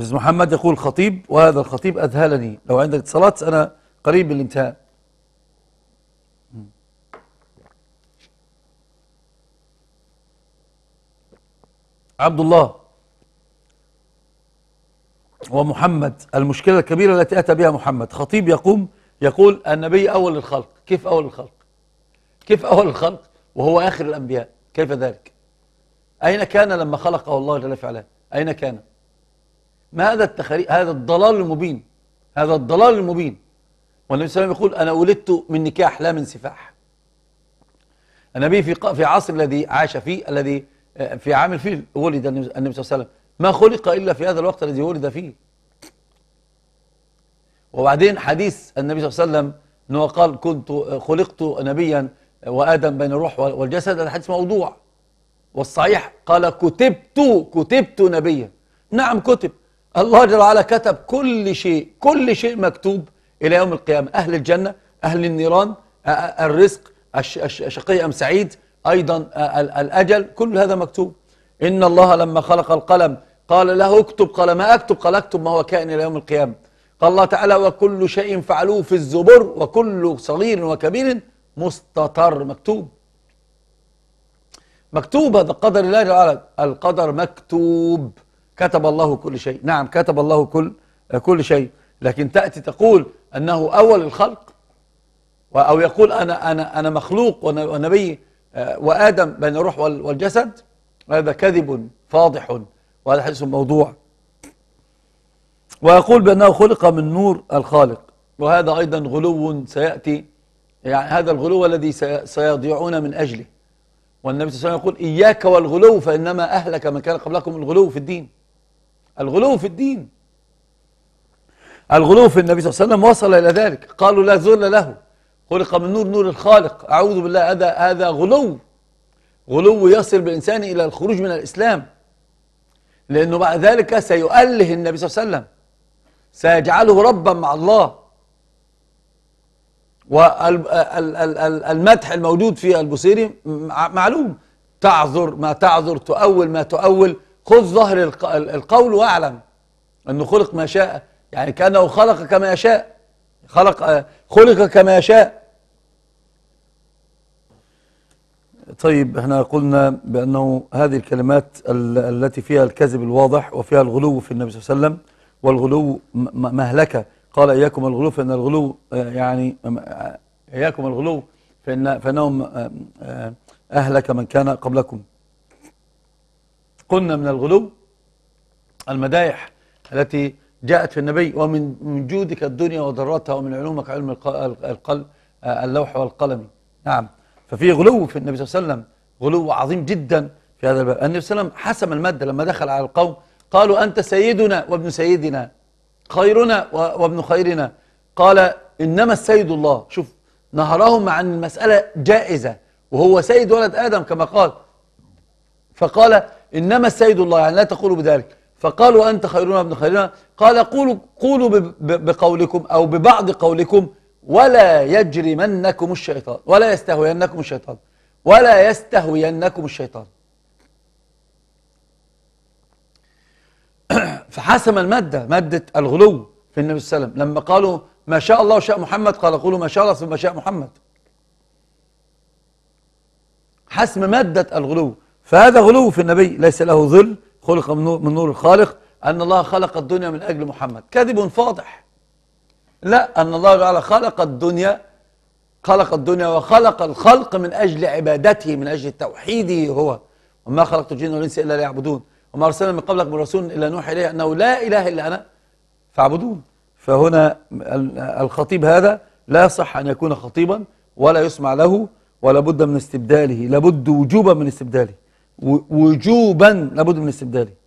أستاذ محمد يقول خطيب وهذا الخطيب أذهلني لو عندك اتصالات أنا قريب من الانتهاء عبد الله ومحمد المشكلة الكبيرة التي أتى بها محمد خطيب يقوم يقول النبي أول الخلق كيف أول الخلق كيف أول الخلق وهو آخر الأنبياء كيف ذلك أين كان لما خلقه الله جل في علاه أين كان ما هذا التخريج هذا الضلال المبين هذا الضلال المبين والنبي صلى الله عليه وسلم يقول أنا ولدت من نكاح لا من سفاح النبي في في عصر الذي عاش فيه الذي آه، في عام الفيل ولد النبي صلى الله عليه وسلم ما خلق إلا في هذا الوقت الذي ولد فيه وبعدين حديث النبي صلى الله عليه وسلم أنه قال كنت آه، خلقت نبيا آه، وآدم بين الروح والجسد هذا حديث موضوع والصحيح قال كتبت كتبت نبيا نعم كتب الله جل وعلا كتب كل شيء كل شيء مكتوب إلى يوم القيامة أهل الجنة أهل النيران الرزق الشقي أم سعيد أيضا الأجل كل هذا مكتوب إن الله لما خلق القلم قال له اكتب قال ما أكتب قال اكتب ما هو كائن إلى يوم القيامة قال الله تعالى وكل شيء فعلوه في الزبر وكل صغير وكبير مستطر مكتوب مكتوب هذا قدر الله جل وعلا القدر مكتوب كتب الله كل شيء نعم كتب الله كل كل شيء لكن تأتي تقول أنه أول الخلق أو يقول أنا, أنا, أنا مخلوق ونبي آه، وآدم بين الروح والجسد هذا كذب فاضح وهذا حديث موضوع ويقول بأنه خلق من نور الخالق وهذا أيضا غلو سيأتي يعني هذا الغلو الذي سيضيعون من أجله والنبي صلى الله عليه وسلم يقول إياك والغلو فإنما أهلك من كان قبلكم الغلو في الدين الغلو في الدين الغلو في النبي صلى الله عليه وسلم وصل إلى ذلك قالوا لا ذل له خلق من نور نور الخالق أعوذ بالله هذا هذا غلو غلو يصل بالإنسان إلى الخروج من الإسلام لأنه بعد ذلك سيؤله النبي صلى الله عليه وسلم سيجعله ربا مع الله والمدح الموجود في البصيري معلوم تعذر ما تعذر تؤول ما تؤول خذ ظهر القول واعلم أنه خلق ما شاء يعني كأنه خلق كما يشاء خلق آه، خلق كما يشاء طيب احنا قلنا بأنه هذه الكلمات التي فيها الكذب الواضح وفيها الغلو في النبي صلى الله عليه وسلم والغلو مهلكة قال إياكم الغلو فإن الغلو آه، يعني آه، إياكم الغلو فإن فإنهم أهلك من كان قبلكم قلنا من الغلو المدايح التي جاءت في النبي ومن من جودك الدنيا وضرتها ومن علومك علم القلب آه، اللوح والقلم نعم ففي غلو في النبي صلى الله عليه وسلم غلو عظيم جدا في هذا الباب النبي صلى الله عليه وسلم حسم المادة لما دخل على القوم قالوا أنت سيدنا وابن سيدنا خيرنا وابن خيرنا قال إنما السيد الله شوف نهرهم عن المسألة جائزة وهو سيد ولد آدم كما قال فقال إنما السيد الله يعني لا تقولوا بذلك فقالوا أنت خيرنا ابن خيرنا قال قولوا, قولوا بقولكم أو ببعض قولكم ولا يجرمنكم الشيطان ولا يستهوينكم الشيطان ولا يستهوينكم الشيطان فحسم المادة مادة الغلو في النبي صلى الله عليه وسلم لما قالوا ما شاء الله وشاء محمد قال قولوا ما شاء الله ثم شاء محمد حسم مادة الغلو فهذا غلو في النبي ليس له ظل خلق من نور الخالق أن الله خلق الدنيا من أجل محمد كذب فاضح لا أن الله تعالى خلق الدنيا خلق الدنيا وخلق الخلق من أجل عبادته من أجل توحيده هو وما خلقت الجن والإنس إلا ليعبدون وما أرسلنا من قبلك من رسول إلا نوحي إليه أنه لا إله إلا أنا فاعبدون فهنا الخطيب هذا لا يصح أن يكون خطيبا ولا يسمع له ولا بد من استبداله لابد وجوبا من استبداله وجوبا لابد من استبداله